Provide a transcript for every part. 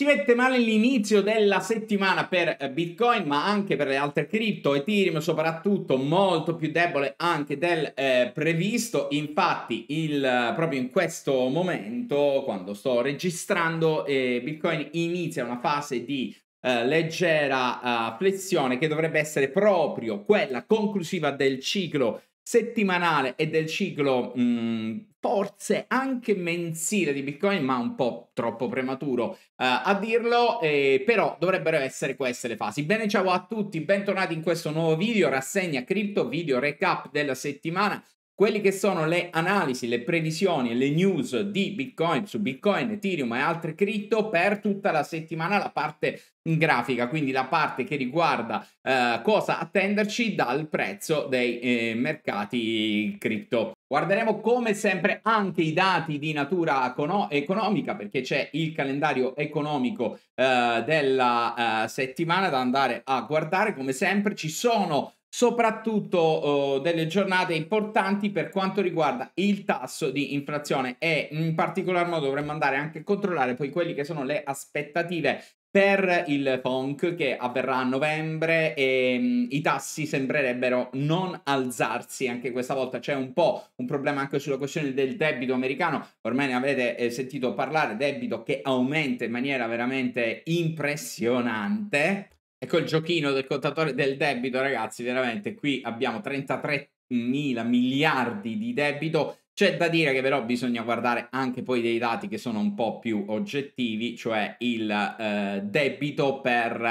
Si mette male l'inizio della settimana per eh, Bitcoin, ma anche per le altre cripto, Ethereum soprattutto molto più debole anche del eh, previsto. Infatti, il, eh, proprio in questo momento, quando sto registrando, eh, Bitcoin inizia una fase di eh, leggera eh, flessione che dovrebbe essere proprio quella conclusiva del ciclo settimanale e del ciclo mh, mm, forse anche mensile di Bitcoin, ma un po' troppo prematuro uh, a dirlo, eh, però dovrebbero essere queste le fasi. Bene, ciao a tutti, bentornati in questo nuovo video, rassegna cripto, video recap della settimana quelli che sono le analisi, le previsioni, le news di Bitcoin su Bitcoin, Ethereum e altre cripto per tutta la settimana, la parte grafica, quindi la parte che riguarda eh, cosa attenderci dal prezzo dei eh, mercati cripto. Guarderemo come sempre anche i dati di natura economica perché c'è il calendario economico eh, della eh, settimana da andare a guardare, come sempre ci sono soprattutto eh, delle giornate importanti per quanto riguarda il tasso di inflazione e in particolar modo dovremmo andare anche a controllare poi quelle che sono le aspettative per il PONC che avverrà a novembre e um, i tassi sembrerebbero non alzarsi anche questa volta c'è un po' un problema anche sulla questione del debito americano ormai ne avete eh, sentito parlare debito che aumenta in maniera veramente impressionante Ecco il giochino del contatore del debito, ragazzi, veramente qui abbiamo 33 mila miliardi di debito. C'è da dire che però bisogna guardare anche poi dei dati che sono un po' più oggettivi, cioè il eh, debito per,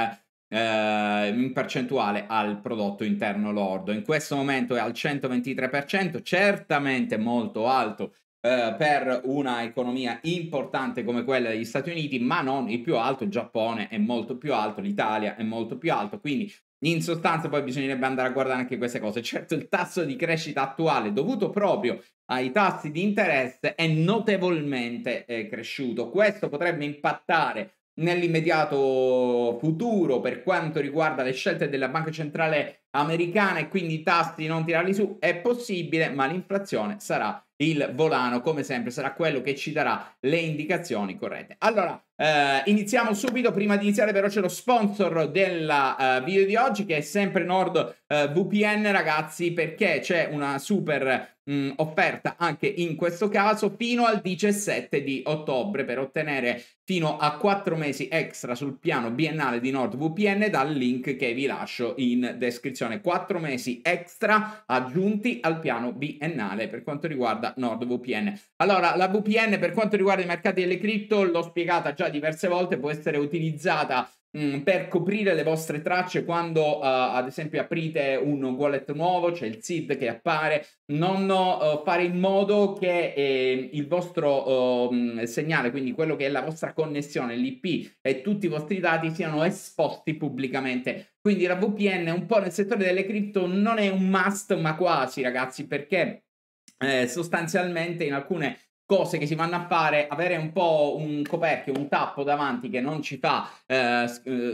eh, in percentuale al prodotto interno lordo. In questo momento è al 123%, certamente molto alto eh, per una economia importante come quella degli Stati Uniti, ma non il più alto, il Giappone è molto più alto, l'Italia è molto più alto, quindi in sostanza poi bisognerebbe andare a guardare anche queste cose. Certo il tasso di crescita attuale dovuto proprio ai tassi di interesse è notevolmente eh, cresciuto. Questo potrebbe impattare nell'immediato futuro per quanto riguarda le scelte della Banca Centrale americana e quindi i tasti non tirarli su è possibile, ma l'inflazione sarà il volano, come sempre, sarà quello che ci darà le indicazioni corrette. Allora, eh, iniziamo subito. Prima di iniziare, però, c'è lo sponsor del eh, video di oggi che è sempre Nord eh, VPN, ragazzi, perché c'è una super mh, mm, offerta anche in questo caso fino al 17 di ottobre per ottenere fino a 4 mesi extra sul piano biennale di Nord VPN dal link che vi lascio in descrizione disposizione 4 mesi extra aggiunti al piano biennale per quanto riguarda NordVPN. Allora, la VPN per quanto riguarda i mercati delle cripto, l'ho spiegata già diverse volte, può essere utilizzata Mm, per coprire le vostre tracce quando uh, ad esempio aprite un wallet nuovo, c'è cioè il SID che appare, non uh, fare in modo che eh, il vostro uh, segnale, quindi quello che è la vostra connessione, l'IP e tutti i vostri dati siano esposti pubblicamente. Quindi la VPN un po' nel settore delle cripto non è un must, ma quasi ragazzi, perché eh, sostanzialmente in alcune cose che si vanno a fare, avere un po' un coperchio, un tappo davanti che non ci fa eh,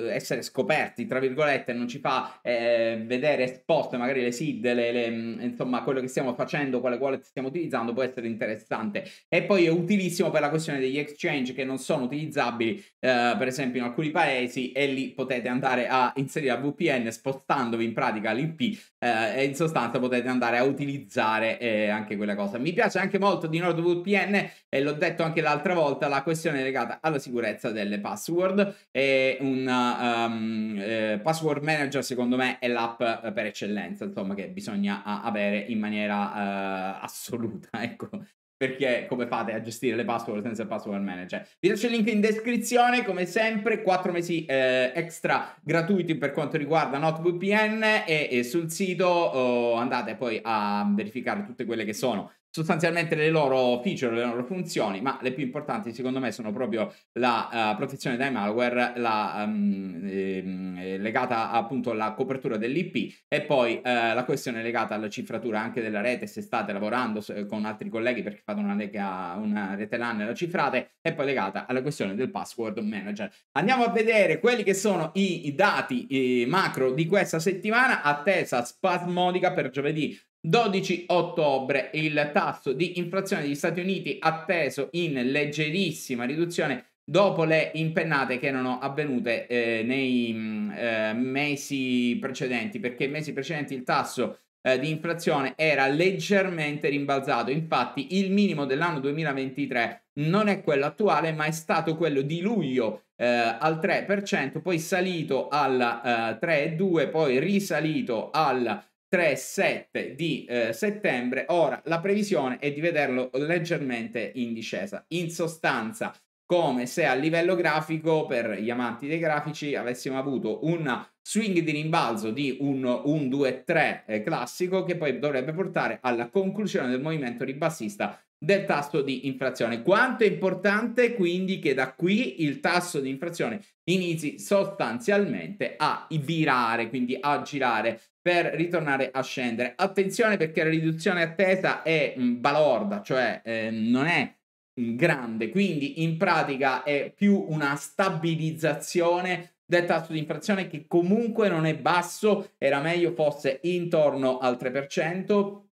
eh essere scoperti, tra virgolette, non ci fa eh, vedere esposte magari le SID, le, le, mm, insomma quello che stiamo facendo, quale wallet stiamo utilizzando, può essere interessante. E poi è utilissimo per la questione degli exchange che non sono utilizzabili, eh, per esempio in alcuni paesi, e lì potete andare a inserire la VPN spostandovi in pratica l'IP eh, e in sostanza potete andare a utilizzare eh, anche quella cosa. Mi piace anche molto di NordVPN e l'ho detto anche l'altra volta, la questione legata alla sicurezza delle password e un um, eh, password manager secondo me è l'app eh, per eccellenza, insomma che bisogna avere in maniera eh, assoluta, ecco, perché come fate a gestire le password senza il password manager. Cioè, vi lascio il link in descrizione, come sempre, 4 mesi eh, extra gratuiti per quanto riguarda NotVPN e, e sul sito oh, andate poi a verificare tutte quelle che sono sostanzialmente le loro feature, le loro funzioni, ma le più importanti secondo me sono proprio la uh, protezione dai malware, la, um, ehm, ehm eh, legata appunto alla copertura dell'IP e poi uh, la questione legata alla cifratura anche della rete, se state lavorando se, con altri colleghi perché fate una, lega, una rete LAN e la cifrate e poi legata alla questione del password manager. Andiamo a vedere quelli che sono i, i dati i macro di questa settimana, attesa spasmodica per giovedì 12 ottobre il tasso di inflazione degli Stati Uniti atteso in leggerissima riduzione dopo le impennate che erano avvenute eh, nei mm, eh, mesi precedenti, perché nei mesi precedenti il tasso eh, di inflazione era leggermente rimbalzato. Infatti il minimo dell'anno 2023 non è quello attuale, ma è stato quello di luglio eh, al 3%, poi salito al 3,2, eh, poi risalito al 3-7 di eh, settembre. Ora la previsione è di vederlo leggermente in discesa. In sostanza, come se a livello grafico, per gli amanti dei grafici, avessimo avuto un swing di rimbalzo di un 1-2-3 eh, classico che poi dovrebbe portare alla conclusione del movimento ribassista del tasso di inflazione. Quanto è importante quindi che da qui il tasso di inflazione inizi sostanzialmente a virare, quindi a girare per ritornare a scendere. Attenzione perché la riduzione attesa è mm, balorda, cioè eh, non è mm, grande, quindi in pratica è più una stabilizzazione del tasso di inflazione che comunque non è basso, era meglio fosse intorno al 3%,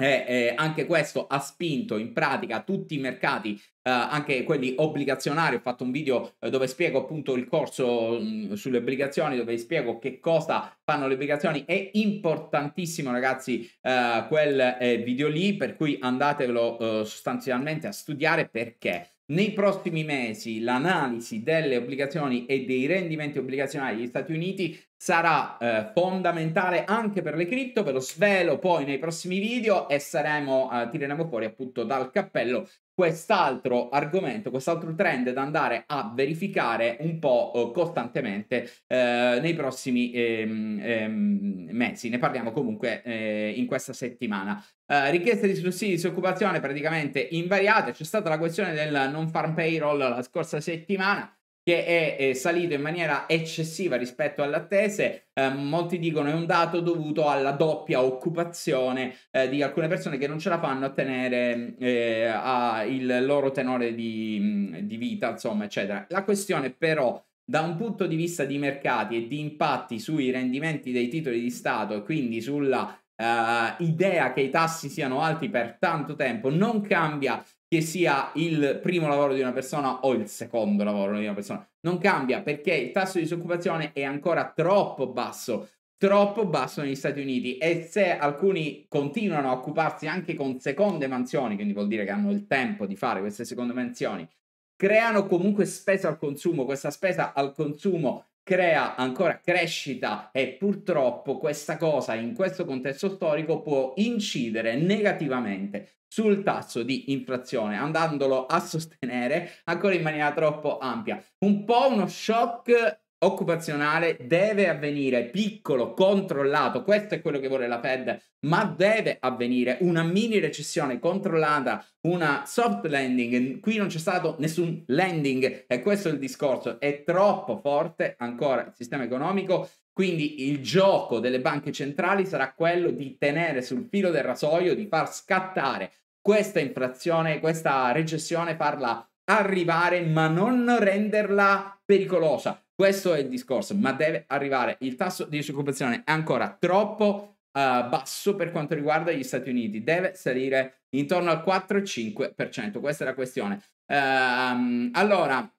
eh, eh, anche questo ha spinto in pratica tutti i mercati, eh, anche quelli obbligazionari. Ho fatto un video eh, dove spiego appunto il corso mh, mm, sulle obbligazioni, dove spiego che cosa fanno le obbligazioni. È importantissimo, ragazzi, eh, quel eh, video lì, per cui andatevelo sostanzialmente a studiare perché nei prossimi mesi l'analisi delle obbligazioni e dei rendimenti obbligazionari degli Stati Uniti sarà eh, fondamentale anche per le cripto, ve lo svelo poi nei prossimi video e saremo, eh, tireremo fuori appunto dal cappello quest'altro argomento, quest'altro trend da andare a verificare un po' eh, costantemente eh, nei prossimi ehm, ehm, mesi. Ne parliamo comunque eh, in questa settimana. Eh, richieste di sussidi di disoccupazione praticamente invariate. C'è stata la questione del non farm payroll la scorsa settimana che è, è salito in maniera eccessiva rispetto all'attese. Eh, molti dicono è un dato dovuto alla doppia occupazione eh, di alcune persone che non ce la fanno a tenere eh, a il loro tenore di, di vita, insomma, eccetera. La questione però da un punto di vista di mercati e di impatti sui rendimenti dei titoli di Stato e quindi sulla uh, idea che i tassi siano alti per tanto tempo non cambia che sia il primo lavoro di una persona o il secondo lavoro di una persona. Non cambia perché il tasso di disoccupazione è ancora troppo basso, troppo basso negli Stati Uniti e se alcuni continuano a occuparsi anche con seconde mansioni, quindi vuol dire che hanno il tempo di fare queste seconde mansioni, creano comunque spesa al consumo, questa spesa al consumo crea ancora crescita e purtroppo questa cosa in questo contesto storico può incidere negativamente sul tasso di inflazione, andandolo a sostenere ancora in maniera troppo ampia. Un po' uno shock occupazionale deve avvenire piccolo, controllato, questo è quello che vuole la Fed, ma deve avvenire una mini recessione controllata, una soft landing, qui non c'è stato nessun landing e questo è il discorso, è troppo forte ancora il sistema economico, quindi il gioco delle banche centrali sarà quello di tenere sul filo del rasoio, di far scattare questa inflazione, questa recessione, farla arrivare ma non renderla pericolosa questo è il discorso, ma deve arrivare. Il tasso di disoccupazione è ancora troppo Uh, basso per quanto riguarda gli Stati Uniti, deve salire intorno al 4-5%. Questa è la questione. Uh, allora,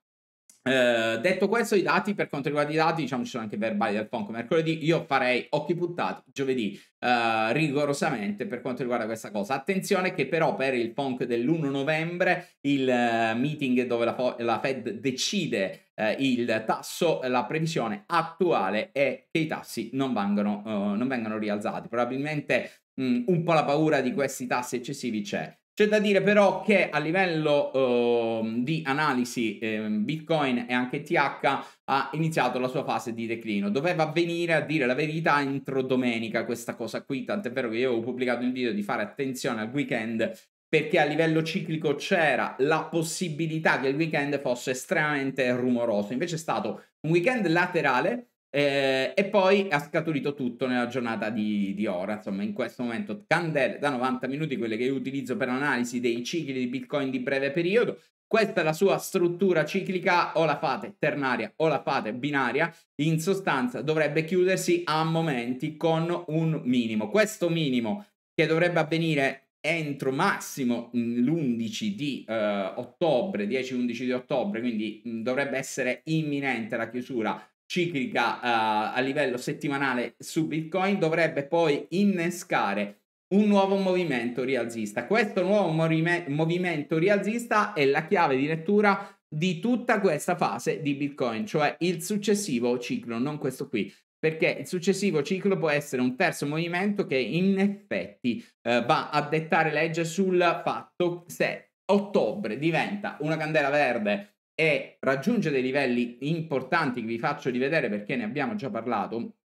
eh, detto questo, i dati per quanto riguarda i dati, diciamo ci sono anche verbali del Ponco mercoledì. Io farei occhi puntati giovedì eh, rigorosamente per quanto riguarda questa cosa. Attenzione che però per il Ponk dell'1 novembre, il eh, meeting dove la, la Fed decide eh, il tasso, la previsione attuale è che i tassi non vengano, eh, non vengano rialzati. Probabilmente mh, mm, un po' la paura di questi tassi eccessivi c'è. C'è da dire però che a livello eh, di analisi eh, Bitcoin e anche TH ha iniziato la sua fase di declino. Doveva venire a dire la verità, entro domenica questa cosa qui, tant'è vero che io avevo pubblicato il video di fare attenzione al weekend perché a livello ciclico c'era la possibilità che il weekend fosse estremamente rumoroso. Invece è stato un weekend laterale eh, e poi ha scaturito tutto nella giornata di, di, ora. Insomma, in questo momento candele da 90 minuti, quelle che io utilizzo per l'analisi dei cicli di Bitcoin di breve periodo. Questa è la sua struttura ciclica, o la fate ternaria o la fate binaria. In sostanza dovrebbe chiudersi a momenti con un minimo. Questo minimo che dovrebbe avvenire entro massimo mm, l'11 di eh, ottobre, 10-11 di ottobre, quindi mh, mm, dovrebbe essere imminente la chiusura ciclica uh, a livello settimanale su Bitcoin dovrebbe poi innescare un nuovo movimento rialzista. Questo nuovo movime- movimento rialzista è la chiave di lettura di tutta questa fase di Bitcoin, cioè il successivo ciclo, non questo qui, perché il successivo ciclo può essere un terzo movimento che in effetti eh, va a dettare legge sul fatto se ottobre diventa una candela verde e raggiunge dei livelli importanti che vi faccio rivedere perché ne abbiamo già parlato,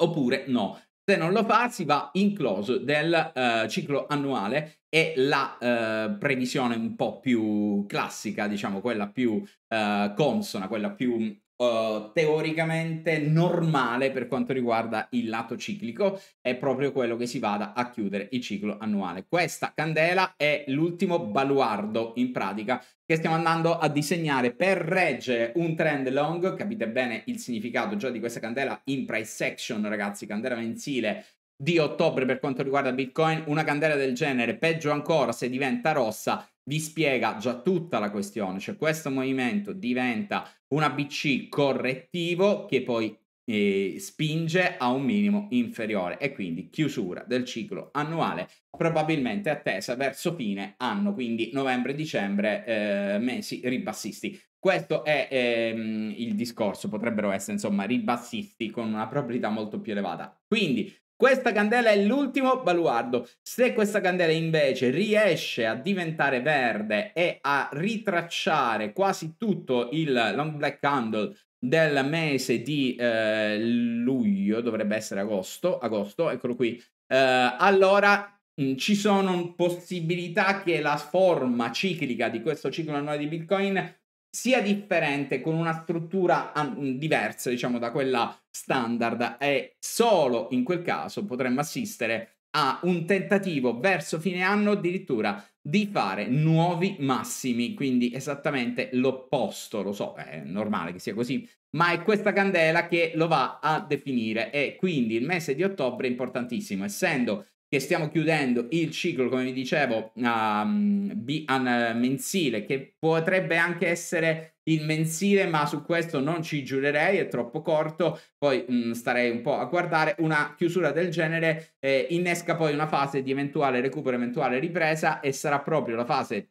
oppure no. Se non lo fa, si va in close del eh, ciclo annuale e la eh, previsione un po' più classica, diciamo, quella più eh, consona, quella più uh, teoricamente normale per quanto riguarda il lato ciclico è proprio quello che si vada a chiudere il ciclo annuale. Questa candela è l'ultimo baluardo in pratica che stiamo andando a disegnare per reggere un trend long, capite bene il significato già di questa candela in price action ragazzi, candela mensile di ottobre per quanto riguarda Bitcoin, una candela del genere, peggio ancora se diventa rossa, vi spiega già tutta la questione, cioè questo movimento diventa un ABC correttivo che poi eh, spinge a un minimo inferiore e quindi chiusura del ciclo annuale probabilmente attesa verso fine anno, quindi novembre-dicembre, eh, mesi ribassisti. Questo è ehm, il discorso, potrebbero essere insomma ribassisti con una probabilità molto più elevata. Quindi questa candela è l'ultimo baluardo. Se questa candela invece riesce a diventare verde e a ritracciare quasi tutto il long black candle del mese di eh, luglio, dovrebbe essere agosto, agosto, eccolo qui, eh, allora mh, mm, ci sono possibilità che la forma ciclica di questo ciclo annuale di Bitcoin sia differente con una struttura diversa, diciamo, da quella standard e solo in quel caso potremmo assistere a un tentativo verso fine anno addirittura di fare nuovi massimi, quindi esattamente l'opposto, lo so, è normale che sia così, ma è questa candela che lo va a definire e quindi il mese di ottobre è importantissimo, essendo che stiamo chiudendo il ciclo, come vi dicevo, um, bi- an- mensile, che potrebbe anche essere il mensile, ma su questo non ci giurerei, è troppo corto, poi mh, mm, starei un po' a guardare. Una chiusura del genere eh, innesca poi una fase di eventuale recupero, eventuale ripresa e sarà proprio la fase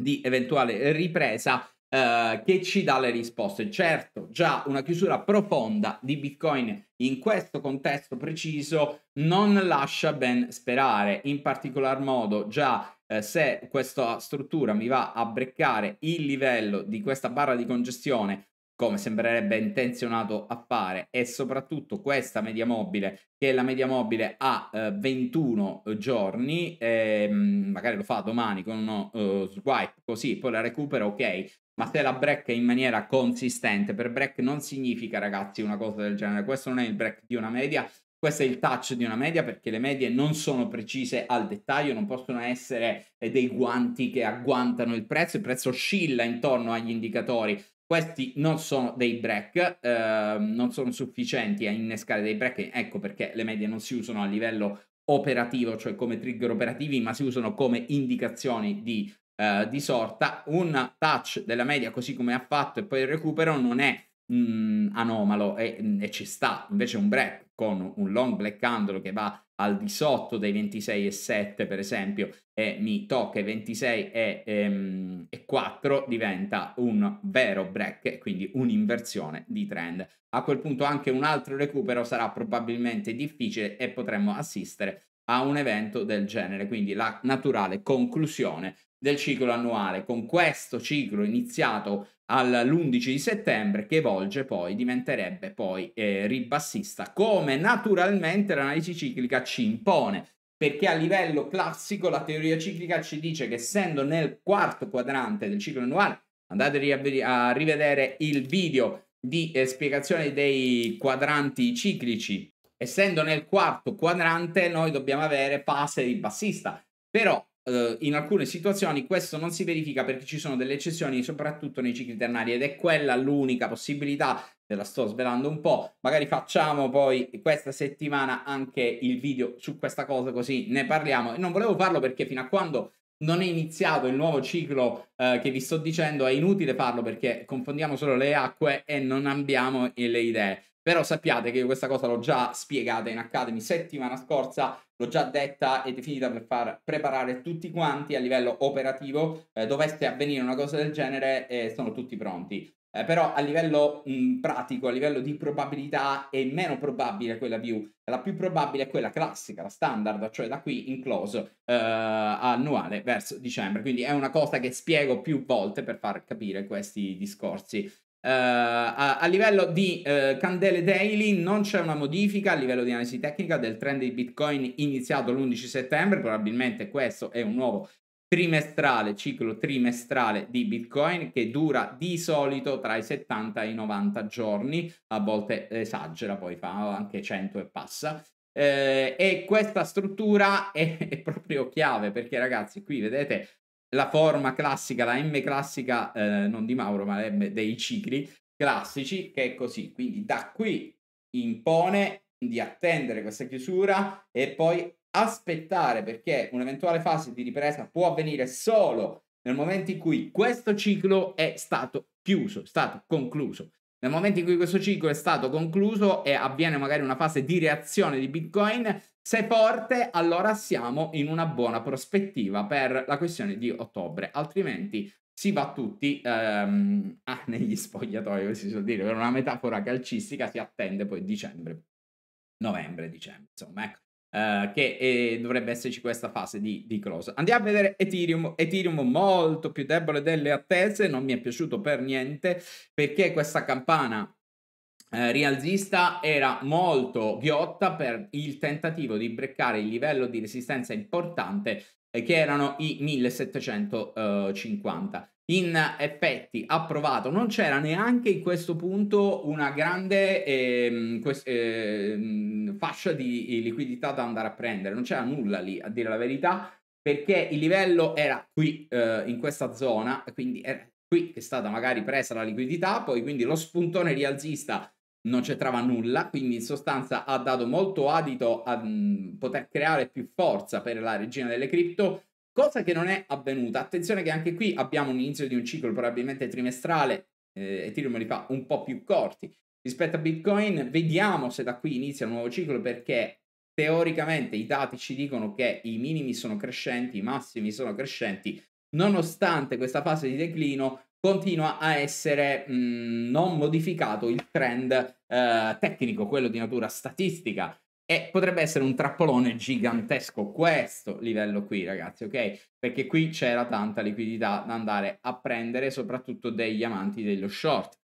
di eventuale ripresa eh, che ci dà le risposte. Certo, già una chiusura profonda di Bitcoin in questo contesto preciso non lascia ben sperare, in particolar modo già eh, se questa struttura mi va a breccare il livello di questa barra di congestione come sembrerebbe intenzionato a fare e soprattutto questa media mobile che è la media mobile a eh, 21 eh, giorni eh, magari lo fa domani con uno eh, swipe così poi la recupera ok ma se la break è in maniera consistente, per break non significa ragazzi una cosa del genere, questo non è il break di una media, questo è il touch di una media perché le medie non sono precise al dettaglio, non possono essere eh, dei guanti che agguantano il prezzo, il prezzo oscilla intorno agli indicatori. Questi non sono dei break, eh, non sono sufficienti a innescare dei break, ecco perché le medie non si usano a livello operativo, cioè come trigger operativi, ma si usano come indicazioni di eh, di sorta, un touch della media così come ha fatto e poi il recupero non è mh, mm, anomalo e, mm, e, ci sta. Invece un break con un long black candle che va al di sotto dei 26,7 per esempio e mi tocca i 26 e, ehm, e 4 diventa un vero break quindi un'inversione di trend a quel punto anche un altro recupero sarà probabilmente difficile e potremmo assistere a un evento del genere, quindi la naturale conclusione del ciclo annuale, con questo ciclo iniziato all'11 di settembre che volge poi, diventerebbe poi eh, ribassista, come naturalmente l'analisi ciclica ci impone, perché a livello classico la teoria ciclica ci dice che essendo nel quarto quadrante del ciclo annuale, andate a rivedere il video di eh, spiegazione dei quadranti ciclici essendo nel quarto quadrante noi dobbiamo avere passe di bassista, però eh, in alcune situazioni questo non si verifica perché ci sono delle eccezioni soprattutto nei cicli ternari ed è quella l'unica possibilità, ve la sto svelando un po', magari facciamo poi questa settimana anche il video su questa cosa così ne parliamo e non volevo farlo perché fino a quando non è iniziato il nuovo ciclo eh, che vi sto dicendo, è inutile farlo perché confondiamo solo le acque e non abbiamo le idee. Però sappiate che io questa cosa l'ho già spiegata in Academy settimana scorsa, l'ho già detta e definita per far preparare tutti quanti a livello operativo. Eh, dovesse avvenire una cosa del genere, eh, sono tutti pronti. Eh, però a livello mh, mm, pratico, a livello di probabilità, è meno probabile quella più. La più probabile è quella classica, la standard, cioè da qui in close eh, annuale verso dicembre. Quindi è una cosa che spiego più volte per far capire questi discorsi. Uh, a, a, livello di uh, candele daily non c'è una modifica a livello di analisi tecnica del trend di Bitcoin iniziato l'11 settembre, probabilmente questo è un nuovo trimestrale, ciclo trimestrale di Bitcoin che dura di solito tra i 70 e i 90 giorni, a volte esagera, poi fa anche 100 e passa. Eh, e questa struttura è, è proprio chiave perché ragazzi qui vedete la forma classica, la M classica, eh, non di Mauro, ma M dei cicli classici, che è così. Quindi da qui impone di attendere questa chiusura e poi aspettare perché un'eventuale fase di ripresa può avvenire solo nel momento in cui questo ciclo è stato chiuso, è stato concluso. Nel momento in cui questo ciclo è stato concluso e avviene magari una fase di reazione di Bitcoin, se forte, allora siamo in una buona prospettiva per la questione di ottobre, altrimenti si va tutti ehm, ah, negli spogliatoi, così si suol dire, per una metafora calcistica si attende poi dicembre, novembre, dicembre, insomma, ecco. Eh, che eh, dovrebbe esserci questa fase di, di, close. Andiamo a vedere Ethereum. Ethereum molto più debole delle attese, non mi è piaciuto per niente perché questa campana eh, rialzista era molto ghiotta per il tentativo di breccare il livello di resistenza importante eh, che erano i 1750. In effetti approvato, non c'era neanche in questo punto una grande ehm, quest- ehm, fascia di liquidità da andare a prendere, non c'era nulla lì a dire la verità perché il livello era qui eh, in questa zona, quindi era qui che è stata magari presa la liquidità, poi quindi lo spuntone rialzista non c'entrava nulla, quindi in sostanza ha dato molto adito a poter creare più forza per la regina delle cripto, cosa che non è avvenuta. Attenzione che anche qui abbiamo un inizio di un ciclo probabilmente trimestrale, eh, Ethereum li fa un po' più corti rispetto a Bitcoin, vediamo se da qui inizia un nuovo ciclo perché teoricamente i dati ci dicono che i minimi sono crescenti, i massimi sono crescenti, nonostante questa fase di declino continua a essere mh, non modificato il trend eh, tecnico, quello di natura statistica. E potrebbe essere un trappolone gigantesco questo livello qui, ragazzi, ok? Perché qui c'era tanta liquidità da andare a prendere, soprattutto degli amanti dello short.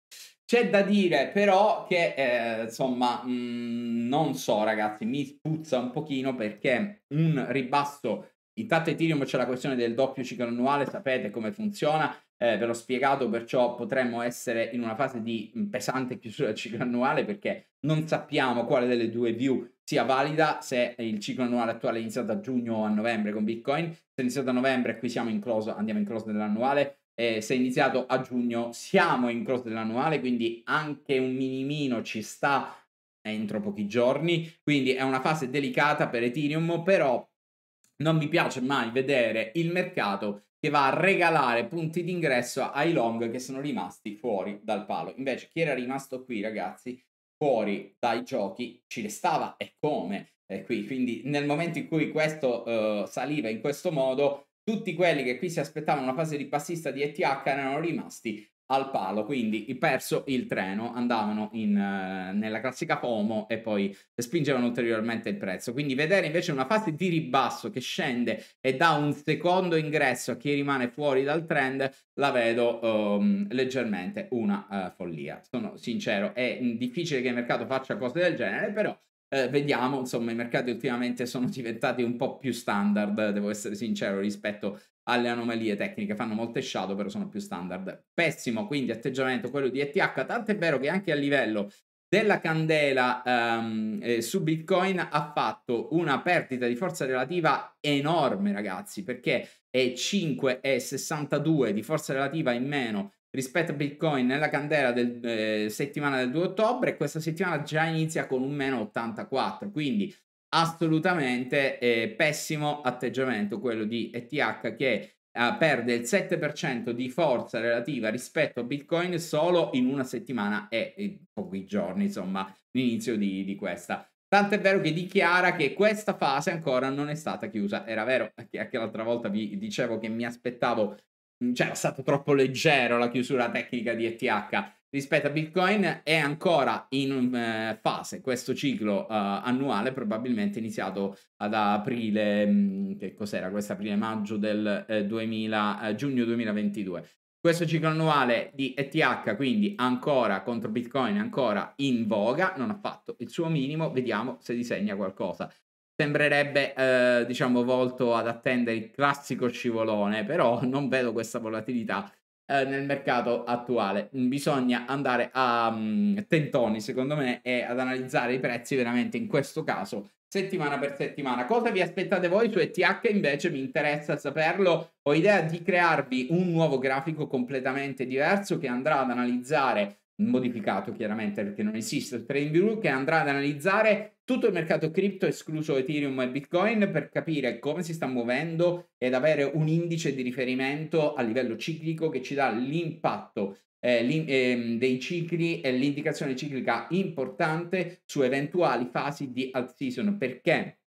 C'è da dire però che, eh, insomma, mh, non so ragazzi, mi puzza un pochino perché un ribasso, intanto Ethereum c'è la questione del doppio ciclo annuale, sapete come funziona, eh, ve l'ho spiegato, perciò potremmo essere in una fase di pesante chiusura del ciclo annuale perché non sappiamo quale delle due view sia valida, se il ciclo annuale attuale è iniziato a giugno o a novembre con Bitcoin, se è iniziato a novembre qui siamo in close, andiamo in close dell'annuale, eh, se è iniziato a giugno siamo in close dell'annuale, quindi anche un minimino ci sta entro pochi giorni, quindi è una fase delicata per Ethereum, però non mi piace mai vedere il mercato che va a regalare punti d'ingresso ai long che sono rimasti fuori dal palo. Invece chi era rimasto qui, ragazzi, fuori dai giochi ci restava e come eh, qui. Quindi nel momento in cui questo eh, saliva in questo modo, tutti quelli che qui si aspettavano una fase di passista di ETH erano rimasti al palo, quindi perso il treno, andavano in, uh, nella classica FOMO e poi spingevano ulteriormente il prezzo. Quindi vedere invece una fase di ribasso che scende e dà un secondo ingresso a chi rimane fuori dal trend, la vedo um, leggermente una uh, follia. Sono sincero, è difficile che il mercato faccia cose del genere, però eh, vediamo, insomma, i mercati ultimamente sono diventati un po' più standard, devo essere sincero, rispetto alle anomalie tecniche. Fanno molte shadow, però sono più standard. Pessimo, quindi, atteggiamento quello di ETH, tant'è vero che anche a livello della candela um, eh, su Bitcoin ha fatto una perdita di forza relativa enorme, ragazzi, perché è 5,62 di forza relativa in meno rispetto a Bitcoin nella candela del eh, settimana del 2 ottobre questa settimana già inizia con un meno 84 quindi assolutamente eh, pessimo atteggiamento quello di ETH che eh, perde il 7% di forza relativa rispetto a Bitcoin solo in una settimana e, e pochi giorni insomma l'inizio di, di questa Tanto è vero che dichiara che questa fase ancora non è stata chiusa. Era vero, che anche, l'altra volta vi dicevo che mi aspettavo Mm, cioè era stato troppo leggero la chiusura tecnica di ETH rispetto a Bitcoin è ancora in eh, fase questo ciclo eh, annuale probabilmente iniziato ad aprile mh, mm, che cos'era questo aprile maggio del eh, 2000, eh, giugno 2022 questo ciclo annuale di ETH quindi ancora contro Bitcoin ancora in voga non ha fatto il suo minimo vediamo se disegna qualcosa sembrerebbe eh, diciamo volto ad attendere il classico scivolone, però non vedo questa volatilità eh, nel mercato attuale. Mm, bisogna andare a um, tentoni, secondo me, e ad analizzare i prezzi veramente in questo caso settimana per settimana. Cosa vi aspettate voi su ETH invece mi interessa saperlo. Ho idea di crearvi un nuovo grafico completamente diverso che andrà ad analizzare modificato chiaramente perché non esiste il TradingView che andrà ad analizzare tutto il mercato cripto escluso Ethereum e Bitcoin per capire come si sta muovendo ed avere un indice di riferimento a livello ciclico che ci dà l'impatto eh, ehm, dei cicli e l'indicazione ciclica importante su eventuali fasi di alt season perché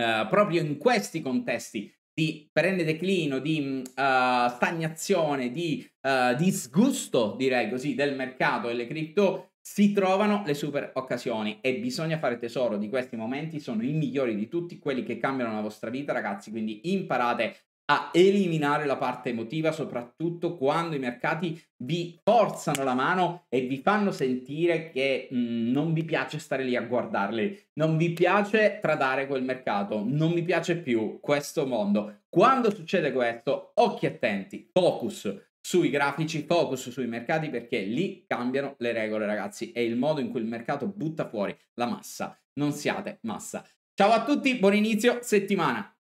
eh, proprio in questi contesti di perenne declino, di uh, stagnazione, di uh, disgusto, direi così, del mercato delle cripto, si trovano le super occasioni e bisogna fare tesoro di questi momenti, sono i migliori di tutti quelli che cambiano la vostra vita, ragazzi, quindi imparate a eliminare la parte emotiva, soprattutto quando i mercati vi forzano la mano e vi fanno sentire che mh, mm, non vi piace stare lì a guardarli, non vi piace tradare quel mercato, non vi piace più questo mondo. Quando succede questo, occhi attenti, focus sui grafici, focus sui mercati perché lì cambiano le regole, ragazzi, è il modo in cui il mercato butta fuori la massa. Non siate massa. Ciao a tutti, buon inizio settimana.